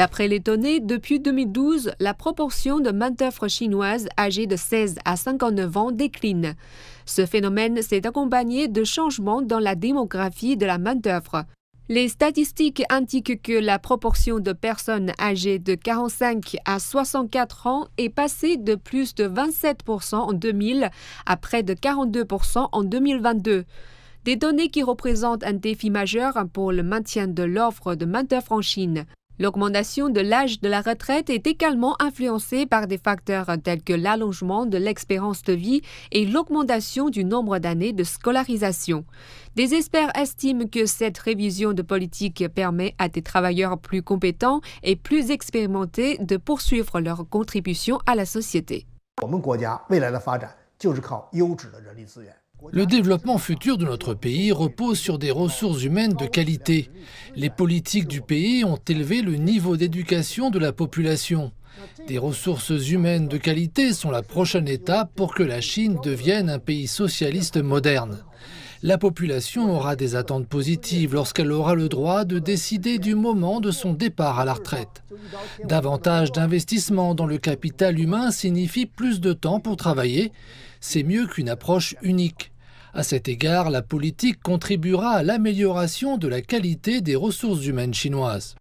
D'après les données, depuis 2012, la proportion de main-d'œuvre chinoise âgée de 16 à 59 ans décline. Ce phénomène s'est accompagné de changements dans la démographie de la main-d'œuvre. Les statistiques indiquent que la proportion de personnes âgées de 45 à 64 ans est passée de plus de 27% en 2000 à près de 42% en 2022. Des données qui représentent un défi majeur pour le maintien de l'offre de main-d'œuvre en Chine. L'augmentation de l'âge de la retraite est également influencée par des facteurs tels que l'allongement de l'expérience de vie et l'augmentation du nombre d'années de scolarisation. Des experts estiment que cette révision de politique permet à des travailleurs plus compétents et plus expérimentés de poursuivre leur contribution à la société. Le développement futur de notre pays repose sur des ressources humaines de qualité. Les politiques du pays ont élevé le niveau d'éducation de la population. Des ressources humaines de qualité sont la prochaine étape pour que la Chine devienne un pays socialiste moderne la population aura des attentes positives lorsqu'elle aura le droit de décider du moment de son départ à la retraite. Davantage d'investissement dans le capital humain signifie plus de temps pour travailler. C'est mieux qu'une approche unique. À cet égard, la politique contribuera à l'amélioration de la qualité des ressources humaines chinoises.